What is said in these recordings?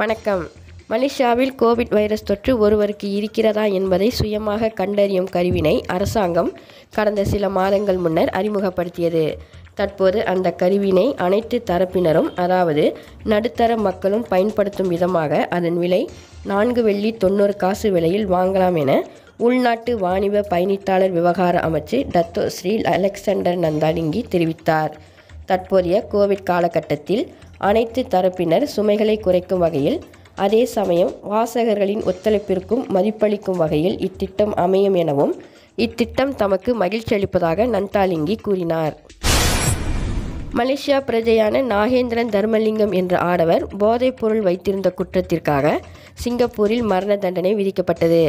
வணக்கம் மலேசியாவில் Covid virus தொற்று ஒருவருக்கு இருக்கிறதா என்பதை சுயமாக கண்டறியும் கருவினை அரசாங்கம் கடந்த சில மாதங்கள் முன்னர் அறிமுகப்படுத்தியது தற்போது அந்த கருவினை அனைத்து தரப்பினரும் அதாவது நடுத்தர மக்களும் பயன்படுத்தும் விதமாக அதன் விலை நான்கு வெள்ளி தொண்ணூறு காசு விலையில் வாங்கலாம் என உள்நாட்டு வாணிப பயணித்தாளர் விவகார அமைச்சு டத்தோ ஸ்ரீ அலெக்சாண்டர் நந்தாலிங்கி தெரிவித்தார் தற்போதைய கோவிட் காலகட்டத்தில் அனைத்து தரப்பினர் சுமைகளை குறைக்கும் வகையில் அதே சமயம் வாசகர்களின் ஒத்துழைப்பிற்கும் மதிப்பளிக்கும் வகையில் இத்திட்டம் அமையும் எனவும் இத்திட்டம் தமக்கு மகிழ்ச்சி அளிப்பதாக நந்தாலிங்கி கூறினார் மலேசியா பிரஜையான நாகேந்திரன் தர்மலிங்கம் என்ற ஆடவர் போதைப் பொருள் வைத்திருந்த குற்றத்திற்காக சிங்கப்பூரில் மரண தண்டனை விதிக்கப்பட்டது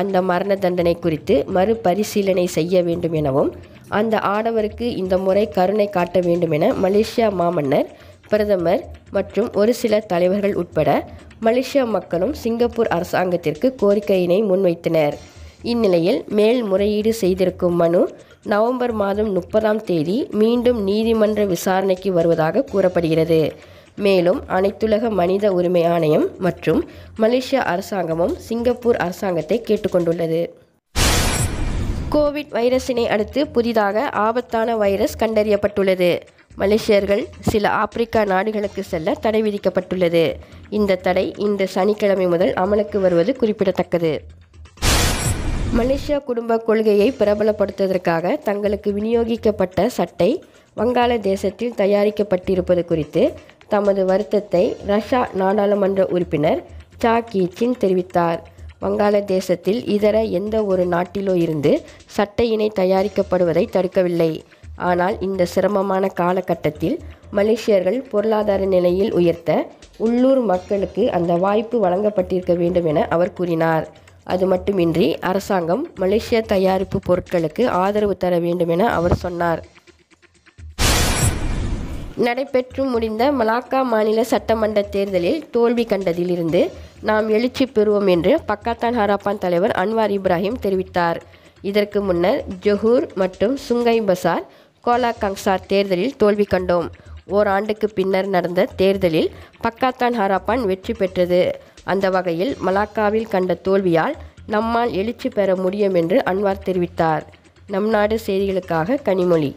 அந்த மரண தண்டனை குறித்து மறுபரிசீலனை செய்ய வேண்டும் எனவும் அந்த ஆடவருக்கு இந்த முறை கருணை காட்ட வேண்டும் என மலேசியா மாமன்னர் பிரதமர் மற்றும் ஒரு சில தலைவர்கள் உட்பட மலேசியா மக்களும் சிங்கப்பூர் அரசாங்கத்திற்கு கோரிக்கையினை முன்வைத்தனர் இந்நிலையில் மேல்முறையீடு செய்திருக்கும் மனு நவம்பர் மாதம் முப்பதாம் தேதி மீண்டும் நீதிமன்ற விசாரணைக்கு வருவதாக கூறப்படுகிறது மேலும் அனைத்துலக மனித உரிமை ஆணையம் மற்றும் மலேசியா அரசாங்கமும் சிங்கப்பூர் அரசாங்கத்தை கேட்டுக்கொண்டுள்ளது கோவிட் வைரஸினை அடுத்து புதிதாக ஆபத்தான வைரஸ் கண்டறியப்பட்டுள்ளது மலேசியர்கள் சில ஆப்பிரிக்கா நாடுகளுக்கு செல்ல தடை விதிக்கப்பட்டுள்ளது இந்த தடை இந்த சனிக்கிழமை முதல் அமலுக்கு வருவது குறிப்பிடத்தக்கது மலேசியா குடும்ப கொள்கையை பிரபலப்படுத்துவதற்காக தங்களுக்கு விநியோகிக்கப்பட்ட சட்டை வங்காளதேசத்தில் தயாரிக்கப்பட்டிருப்பது குறித்து தமது வருத்தத்தை ரஷ்யா நாடாளுமன்ற உறுப்பினர் சா கீச்சின் தெரிவித்தார் வங்காளதேசத்தில் இதர எந்த ஒரு நாட்டிலோ இருந்து சட்டையினை தயாரிக்கப்படுவதை தடுக்கவில்லை ஆனால் இந்த சிரமமான காலகட்டத்தில் மலேசியர்கள் பொருளாதார நிலையில் உயர்த்த உள்ளூர் மக்களுக்கு அந்த வாய்ப்பு வழங்கப்பட்டிருக்க வேண்டும் என அவர் கூறினார் அது மட்டுமின்றி அரசாங்கம் மலேசிய தயாரிப்பு பொருட்களுக்கு ஆதரவு தர வேண்டும் என அவர் சொன்னார் நடைபெற்று முடிந்த மலாக்கா மாநில சட்டமன்ற தேர்தலில் தோல்வி கண்டதிலிருந்து நாம் எழுச்சி பெறுவோம் என்று பக்காத்தான் ஹராப்பான் தலைவர் அன்வார் இப்ராஹிம் தெரிவித்தார் இதற்கு முன்னர் ஜொஹூர் மற்றும் சுங்கை பசார் கோலா கங்சார் தேர்தலில் தோல்வி கண்டோம் ஓராண்டுக்கு பின்னர் நடந்த தேர்தலில் பக்காத்தான் ஹராப்பான் வெற்றி பெற்றது அந்த வகையில் மலாக்காவில் கண்ட தோல்வியால் நம்மால் எழுச்சி பெற முடியும் என்று அன்வார் தெரிவித்தார் நம் நாடு செய்திகளுக்காக கனிமொழி